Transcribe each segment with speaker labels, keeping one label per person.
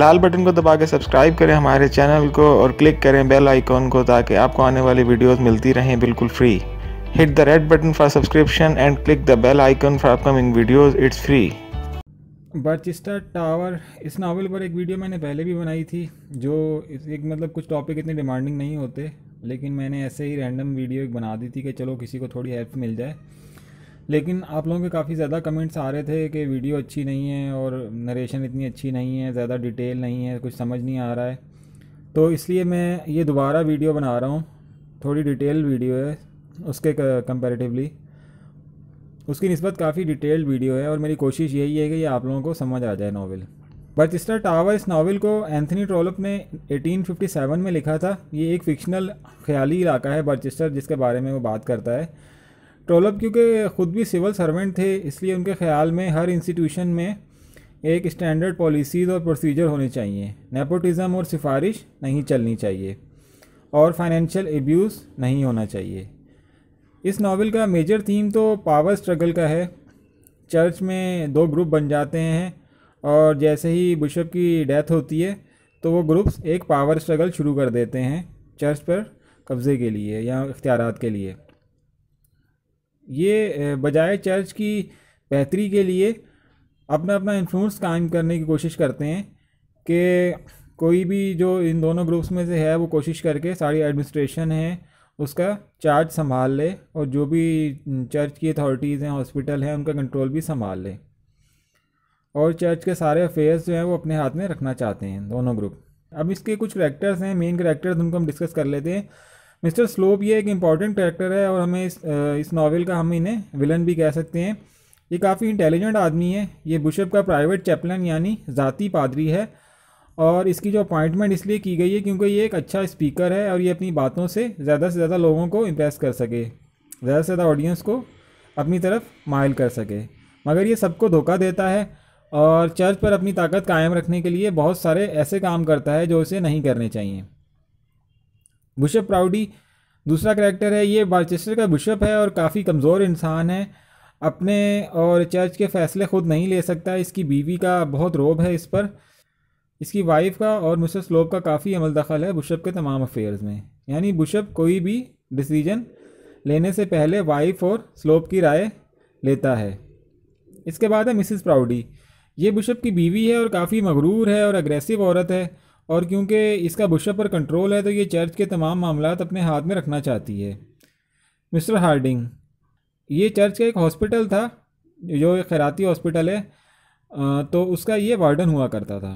Speaker 1: लाल button को दबा के सब्सक्राइब करें हमारे चैनल को और क्लिक करें बेल आइकॉन को ताकि आपको आने वाली वीडियोस मिलती रहें बिल्कुल free hit the red button for subscription and click the bell icon for upcoming videos it's free Barchester Towers इस नावल पर एक वीडियो मैंने पहले भी बनाई थी जो एक मतलब कुछ टॉपिक इतने डिमांडिंग नहीं होते लेकिन मैंने ऐसे ही रैंडम वीडियो एक बना दी थी कि चलो किसी को थोड़ी हेल्प मिल जाए लेकिन आप लोगों के काफ़ी ज़्यादा कमेंट्स आ रहे थे कि वीडियो अच्छी नहीं है और नरेशन इतनी अच्छी नहीं है ज़्यादा डिटेल नहीं है कुछ समझ नहीं आ रहा है तो इसलिए मैं ये दोबारा वीडियो बना रहा हूँ थोड़ी डिटेल वीडियो है उसके कंपेरेटिवली उसकी नस्बत काफ़ी डिटेल्ड वीडियो है और मेरी कोशिश यही है कि ये आप लोगों को समझ आ जाए नावल बर्चिस्टर टावर इस नावल को एंथनी ट्रोलप ने 1857 में लिखा था ये एक फ़िक्शनल ख्याली इलाका है बर्चिस्टर जिसके बारे में वो बात करता है ट्रोलप क्योंकि ख़ुद भी सिविल सर्वेंट थे इसलिए उनके ख्याल में हर इंस्टीट्यूशन में एक स्टैंडर्ड पॉलिसीज़ और प्रोसीजर होने चाहिए नेपोटिज़म और सिफारिश नहीं चलनी चाहिए और फाइनेंशियल एब्यूज़ नहीं होना चाहिए इस नावल का मेजर थीम तो पावर स्ट्रगल का है चर्च में दो ग्रुप बन जाते हैं और जैसे ही बिशप की डेथ होती है तो वो ग्रुप्स एक पावर स्ट्रगल शुरू कर देते हैं चर्च पर कब्ज़े के लिए या इख्तियार के लिए ये बजाय चर्च की बेहतरी के लिए अपना अपना इन्फ्लुएंस कायम करने की कोशिश करते हैं कि कोई भी जो इन दोनों ग्रुप्स में से है वो कोशिश करके सारी एडमिनिस्ट्रेशन है उसका चार्ज संभाल ले और जो भी चर्च की अथॉरिटीज़ हैं हॉस्पिटल हैं उनका कंट्रोल भी संभाल ले और चर्च के सारे अफेयर्स जो हैं वो अपने हाथ में रखना चाहते हैं दोनों ग्रुप अब इसके कुछ करैक्टर्स हैं मेन करैक्टर्स उनको हम डिस्कस कर लेते हैं मिस्टर स्लोप ये एक इम्पॉर्टेंट करेक्टर है और हमें इस इस नावल का हम इन्हें विलन भी कह सकते हैं ये काफ़ी इंटेलिजेंट आदमी है ये बुशप का प्राइवेट चैपलन यानी ज़ाती पादरी है और इसकी जो अपॉइंटमेंट इसलिए की गई है क्योंकि ये एक अच्छा स्पीकर है और ये अपनी बातों से ज़्यादा से ज़्यादा लोगों को इम्प्रेस कर सके ज़्यादा से ज़्यादा ऑडियंस को अपनी तरफ माइल कर सके मगर ये सबको धोखा देता है और चर्च पर अपनी ताकत कायम रखने के लिए बहुत सारे ऐसे काम करता है जो उसे नहीं करने चाहिए बिशप प्राउडी दूसरा करेक्टर है ये बारचेस्टर का बिशप है और काफ़ी कमज़ोर इंसान है अपने और चर्च के फ़ैसले खुद नहीं ले सकता इसकी बीवी का बहुत रोब है इस पर इसकी वाइफ का और मिस्टर स्लोब का काफ़ी अमल दखल है बुशप के तमाम अफेयर्स में यानी बुशप कोई भी डिसीजन लेने से पहले वाइफ और स्लोब की राय लेता है इसके बाद है मिसिस प्राउडी ये बुशप की बीवी है और काफ़ी मगरूर है और अग्रेसिव औरत है और क्योंकि इसका बुशा पर कंट्रोल है तो ये चर्च के तमाम मामला अपने हाथ में रखना चाहती है मिस्टर हार्डिंग ये चर्च का एक हॉस्पिटल था जो एक खैराती हॉस्पिटल है तो उसका ये वार्डन हुआ करता था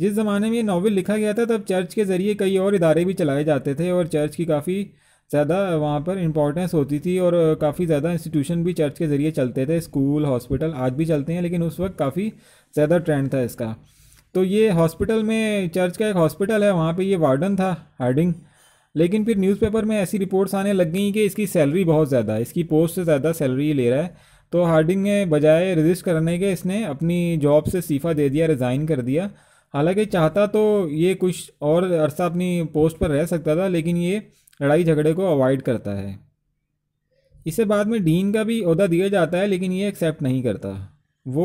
Speaker 1: जिस ज़माने में ये नावल लिखा गया था तब चर्च के ज़रिए कई और इदारे भी चलाए जाते थे और चर्च की काफ़ी ज़्यादा वहाँ पर इम्पोर्टेंस होती थी और काफ़ी ज़्यादा इंस्टीट्यूशन भी चर्च के ज़रिए चलते थे स्कूल हॉस्पिटल आज भी चलते हैं लेकिन उस वक्त काफ़ी ज़्यादा ट्रेंड था इसका तो ये हॉस्पिटल में चर्च का एक हॉस्पिटल है वहाँ पे ये वार्डन था हार्डिंग लेकिन फिर न्यूज़पेपर में ऐसी रिपोर्ट्स आने लग गई कि इसकी सैलरी बहुत ज़्यादा है इसकी पोस्ट से ज़्यादा सैलरी ले रहा है तो हार्डिंग ने बजाय रजिस्ट करने के इसने अपनी जॉब से इस्तीफ़ा दे दिया रिज़ाइन कर दिया हालांकि चाहता तो ये कुछ और अरसा अपनी पोस्ट पर रह सकता था लेकिन ये लड़ाई झगड़े को अवॉइड करता है इसे बाद में डीन का भी अहदा दिया जाता है लेकिन ये एक्सेप्ट नहीं करता वो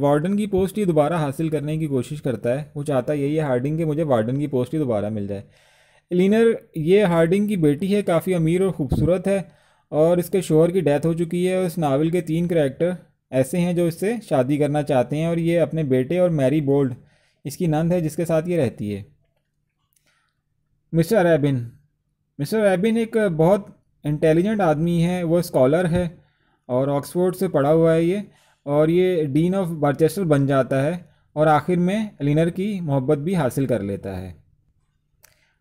Speaker 1: वार्डन की पोस्ट ही दोबारा हासिल करने की कोशिश करता है वो चाहता यही है हार्डिंग के मुझे वार्डन की पोस्ट ही दोबारा मिल जाए एलिनर ये हार्डिंग की बेटी है काफ़ी अमीर और ख़ूबसूरत है और इसके शोहर की डेथ हो चुकी है और इस नावल के तीन करेक्टर ऐसे हैं जो इससे शादी करना चाहते हैं और ये अपने बेटे और मैरी बोल्ड इसकी नंद है जिसके साथ ये रहती है मिस्टर एबिन मिस्टर एबिन एक बहुत इंटेलिजेंट आदमी है वो स्कॉलर है और ऑक्सफोर्ड से पढ़ा हुआ है ये और ये डीन ऑफ बारचेस्टर बन जाता है और आखिर में एलिनर की मोहब्बत भी हासिल कर लेता है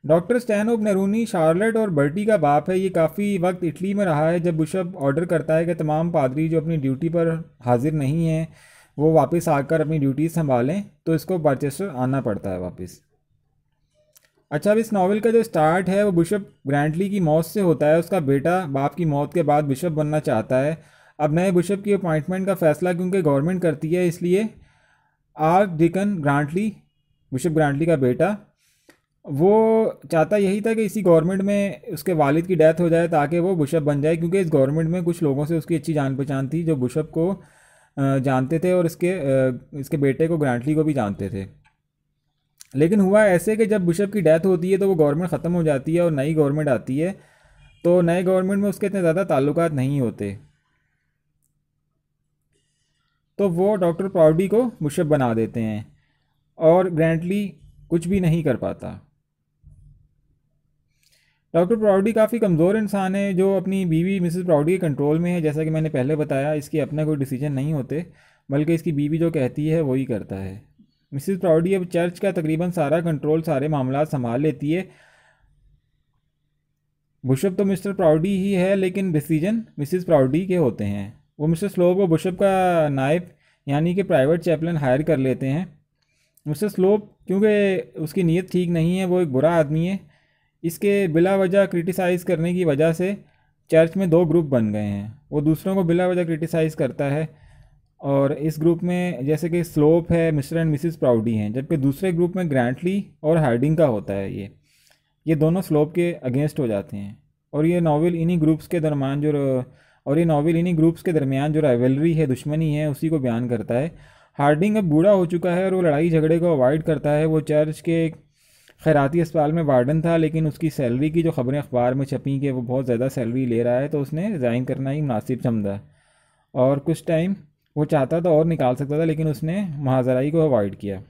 Speaker 1: डॉक्टर स्टैनोब नरूनी शार्लेट और बर्टी का बाप है ये काफ़ी वक्त इटली में रहा है जब बुशअप ऑर्डर करता है कि तमाम पादरी जो अपनी ड्यूटी पर हाजिर नहीं हैं वो वापस आकर अपनी ड्यूटी संभालें तो इसको बारचेस्टर आना पड़ता है वापस अच्छा अब इस नावल का जो स्टार्ट है वो बिशप ग्रैंडली की मौत से होता है उसका बेटा बाप की मौत के बाद बिशप बनना चाहता है अब नए बिशप की अपॉइंटमेंट का फैसला क्योंकि गवर्नमेंट करती है इसलिए archdeacon Grantly bishop Grantly का बेटा वो चाहता यही था कि इसी गवर्नमेंट में उसके वालिद की डेथ हो जाए ताकि वो बिशप बन जाए क्योंकि इस गवर्नमेंट में कुछ लोगों से उसकी अच्छी जान पहचान थी जो बिशप को जानते थे और इसके इसके बेटे को ग्रांटली को भी जानते थे लेकिन हुआ ऐसे कि जब बिशप की डेथ होती है तो वो गवर्नमेंट ख़त्म हो जाती है और नई गवर्नमेंट आती है तो नए गवर्नमेंट में उसके इतने ज़्यादा ताल्लुक नहीं होते तो वो डॉक्टर प्राउडी को मुशब बना देते हैं और ग्रैंडली कुछ भी नहीं कर पाता डॉक्टर प्राउडी काफ़ी कमज़ोर इंसान है जो अपनी बीवी मिसेस प्राउडी के कंट्रोल में है जैसा कि मैंने पहले बताया इसके अपने कोई डिसीजन नहीं होते बल्कि इसकी बीवी जो कहती है वही करता है मिसेस प्राउडी अब चर्च का तकरीबन सारा कंट्रोल सारे मामला संभाल लेती है बुशप तो मिस्टर प्राउडी ही है लेकिन डिसीजन मिसेस प्राउडी के होते हैं वो मिस्टर स्लोप को बुशअप का नायब यानी कि प्राइवेट चैपलन हायर कर लेते हैं मिस्टर स्लोप क्योंकि उसकी नीयत ठीक नहीं है वो एक बुरा आदमी है इसके बिला वजह क्रिटिसाइज़ करने की वजह से चर्च में दो ग्रुप बन गए हैं वो दूसरों को बिला वजह क्रिटिसाइज़ करता है और इस ग्रुप में जैसे कि स्लोप है मिस्टर एंड मिसिस प्राउडी हैं जबकि दूसरे ग्रुप में ग्रांटली और हार्डिंग का होता है ये ये दोनों स्लोप के अगेंस्ट हो जाते हैं और ये नावल इन्हीं ग्रुप्स के दरमान जो और ये नावल इन्हीं ग्रुप्स के दरमियान जो राइवलरी है दुश्मनी है उसी को बयान करता है हार्डिंग अब बूढ़ा हो चुका है और वो लड़ाई झगड़े को अवॉइड करता है वो चर्च के एक खैराती अस्पताल में वार्डन था लेकिन उसकी सैलरी की जो खबरें अखबार में छपी कि वो बहुत ज़्यादा सैलरी ले रहा है तो उसने रिज़ाइन करना ही मुनासिब समझा और कुछ टाइम वो चाहता था और निकाल सकता था लेकिन उसने महाजराई को अवॉइड किया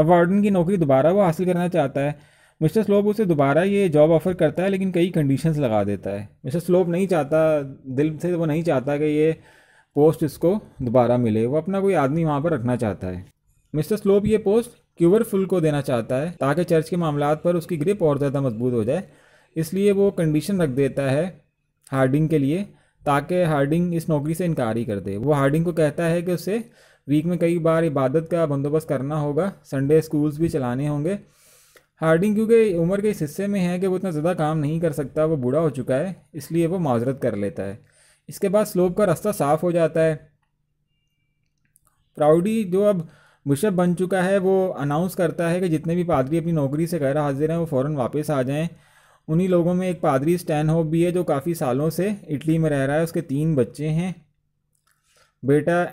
Speaker 1: अब वार्डन की नौकरी दोबारा वो हासिल करना चाहता है मिस्टर स्लोप उसे दोबारा ये जॉब ऑफ़र करता है लेकिन कई कंडीशंस लगा देता है मिस्टर स्लोप नहीं चाहता दिल से वो नहीं चाहता कि ये पोस्ट इसको दोबारा मिले वो अपना कोई आदमी वहाँ पर रखना चाहता है मिस्टर स्लोप ये पोस्ट क्यूवर फुल को देना चाहता है ताकि चर्च के मामला पर उसकी ग्रिप और ज़्यादा मजबूत हो जाए इसलिए वो कंडीशन रख देता है हार्डिंग के लिए ताकि हार्डिंग इस नौकरी से इनकार ही कर दे वो हार्डिंग को कहता है कि उसे वीक में कई बार इबादत का बंदोबस्त करना होगा संडे स्कूल्स भी चलाने होंगे हार्डिंग क्योंकि उम्र के इस हिस्से में है कि वो इतना ज़्यादा काम नहीं कर सकता वो बूढ़ा हो चुका है इसलिए वो माजरत कर लेता है इसके बाद स्लोप का रास्ता साफ़ हो जाता है प्राउडी जो अब बिशप बन चुका है वो अनाउंस करता है कि जितने भी पादरी अपनी नौकरी से गैर हाजिर हैं वो फ़ौर वापस आ जाएँ उन्हीं लोगों में एक पादरी स्टैन होप भी है जो काफ़ी सालों से इटली में रह रहा है उसके तीन बच्चे हैं बेटा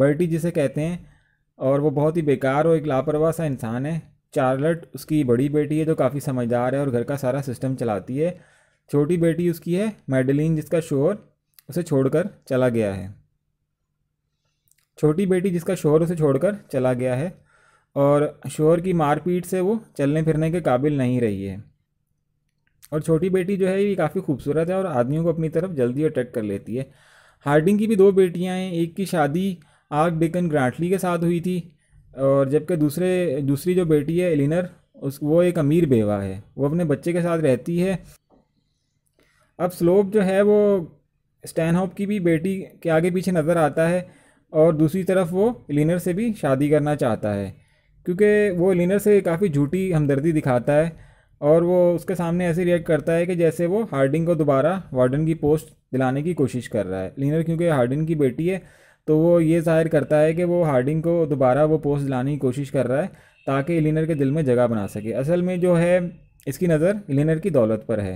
Speaker 1: बर्टी जिसे कहते हैं और वो बहुत ही बेकार और एक लापरवाह सा इंसान है चार्लट उसकी बड़ी बेटी है जो काफ़ी समझदार है और घर का सारा सिस्टम चलाती है छोटी बेटी उसकी है मेडलिन जिसका शोर उसे छोड़कर चला गया है छोटी बेटी जिसका शोर उसे छोड़कर चला गया है और शोहर की मारपीट से वो चलने फिरने के काबिल नहीं रही है और छोटी बेटी जो है ये काफ़ी खूबसूरत है और आदमियों को अपनी तरफ जल्दी अट्रैक्ट कर लेती है हार्डिंग की भी दो बेटियाँ हैं एक की शादी आर्क डेकन ग्रांटली के साथ हुई थी और जबकि दूसरे दूसरी जो बेटी है एलिनर उस वो एक अमीर बेवा है वो अपने बच्चे के साथ रहती है अब स्लोप जो है वो स्टैनहोप की भी बेटी के आगे पीछे नज़र आता है और दूसरी तरफ वो एलिनर से भी शादी करना चाहता है क्योंकि वो एलिनर से काफ़ी झूठी हमदर्दी दिखाता है और वो उसके सामने ऐसे रिएक्ट करता है कि जैसे वो हार्डिंग को दोबारा वार्डन की पोस्ट दिलाने की कोशिश कर रहा है लीनर क्योंकि हार्डिन की बेटी है तो वो ये जाहिर करता है कि वो हार्डिंग को दोबारा वो पोस्ट लाने की कोशिश कर रहा है ताकि इलिनर के दिल में जगह बना सके असल में जो है इसकी नज़र इलिनर की दौलत पर है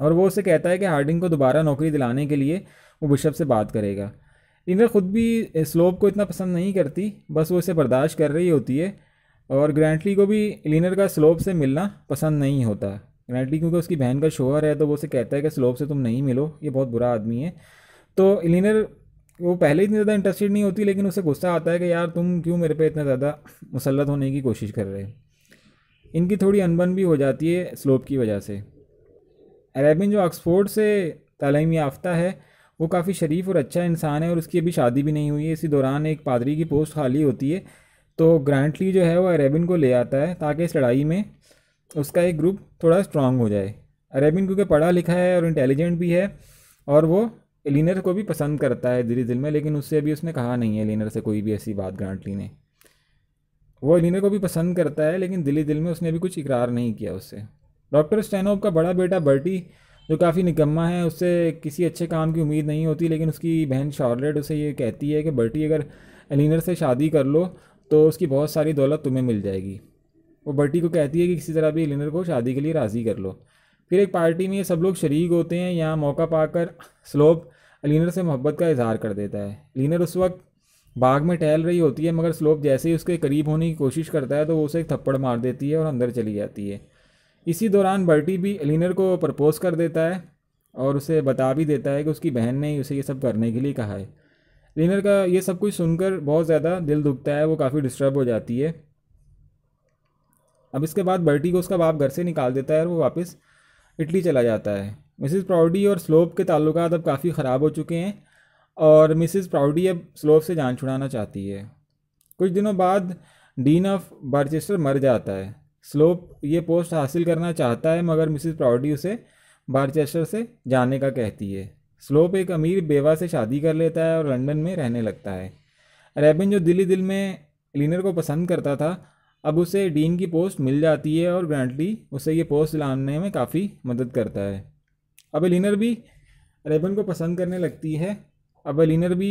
Speaker 1: और वो उसे कहता है कि हार्डिंग को दोबारा नौकरी दिलाने के लिए वो बिशप से बात करेगा इलिनर ख़ुद भी स्लोप को इतना पसंद नहीं करती बस वो इसे बर्दाश्त कर रही होती है और ग्रैंटली को भी इलिनर का स्लोप से मिलना पसंद नहीं होता ग्रैंटली क्योंकि उसकी बहन का शोहर है तो वो उसे कहता है कि स्लोप से तुम नहीं मिलो ये बहुत बुरा आदमी है तो इलिनर वो पहले इतनी ज़्यादा इंटरेस्टेड नहीं होती लेकिन उसे गुस्सा आता है कि यार तुम क्यों मेरे पे इतना ज़्यादा मुसलत होने की कोशिश कर रहे इनकी थोड़ी अनबन भी हो जाती है स्लोप की वजह से अरेबिन जो ऑक्सफोर्ड से तालीम याफ्ता है वो काफ़ी शरीफ और अच्छा इंसान है और उसकी अभी शादी भी नहीं हुई है इसी दौरान एक पादरी की पोस्ट खाली होती है तो ग्रांटली जो है वो अरेबिन को ले आता है ताकि इस लड़ाई में उसका एक ग्रुप थोड़ा स्ट्रांग हो जाए अरेबिन क्योंकि पढ़ा लिखा है और इंटेलिजेंट भी है और वो एलिनर को भी पसंद करता है धीरे दिल में लेकिन उससे अभी उसने कहा नहीं है एलिनर से कोई भी ऐसी बात ग्रांट ली ने वो एलिनर को भी पसंद करता है लेकिन दिली दिल में उसने अभी कुछ इकरार नहीं किया उससे डॉक्टर स्टेनोव का बड़ा बेटा बर्टी जो काफ़ी निकम्मा है उससे किसी अच्छे काम की उम्मीद नहीं होती लेकिन उसकी बहन शॉर्लेट उसे ये कहती है कि बर्टी अगर एलिनर से शादी कर लो तो उसकी बहुत सारी दौलत तुम्हें मिल जाएगी वो बर्टी को कहती है कि किसी तरह भी एलिनर को शादी के लिए राज़ी कर लो फिर एक पार्टी में ये सब लोग शरीक होते हैं यहाँ मौका पाकर स्लोप लीनर से मोहब्बत का इजहार कर देता है लीनर उस वक्त बाग में टहल रही होती है मगर स्लोप जैसे ही उसके करीब होने की कोशिश करता है तो वो उसे एक थप्पड़ मार देती है और अंदर चली जाती है इसी दौरान बर्टी भी लीनर को प्रपोज़ कर देता है और उसे बता भी देता है कि उसकी बहन ने ही उसे ये सब करने के लिए कहा है लीनर का ये सब कुछ सुनकर बहुत ज़्यादा दिल दुखता है वो काफ़ी डिस्टर्ब हो जाती है अब इसके बाद बर्टी को उसका बाप घर से निकाल देता है और वो वापस इटली चला जाता है मिसिज प्राउडी और स्लोप के ताल्लुक अब काफ़ी ख़राब हो चुके हैं और मिसिज प्राउडी अब स्लोप से जान छुड़ाना चाहती है कुछ दिनों बाद डीन ऑफ बारचेस्टर मर जाता है स्लोप ये पोस्ट हासिल करना चाहता है मगर मिसिज प्राउडी उसे बारचेस्टर से जाने का कहती है स्लोप एक अमीर बेवा से शादी कर लेता है और लंदन में रहने लगता है रेबिन जो दिल्ली दिल में लिनर को पसंद करता था अब उसे डीन की पोस्ट मिल जाती है और ग्रांटली उसे ये पोस्ट लाने में काफ़ी मदद करता है अबेलिनर भी रेबन को पसंद करने लगती है अबेलिनर भी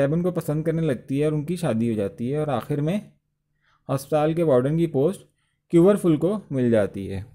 Speaker 1: रेबन को पसंद करने लगती है और उनकी शादी हो जाती है और आखिर में हस्पताल के वार्डन की पोस्ट क्यूवरफुल को मिल जाती है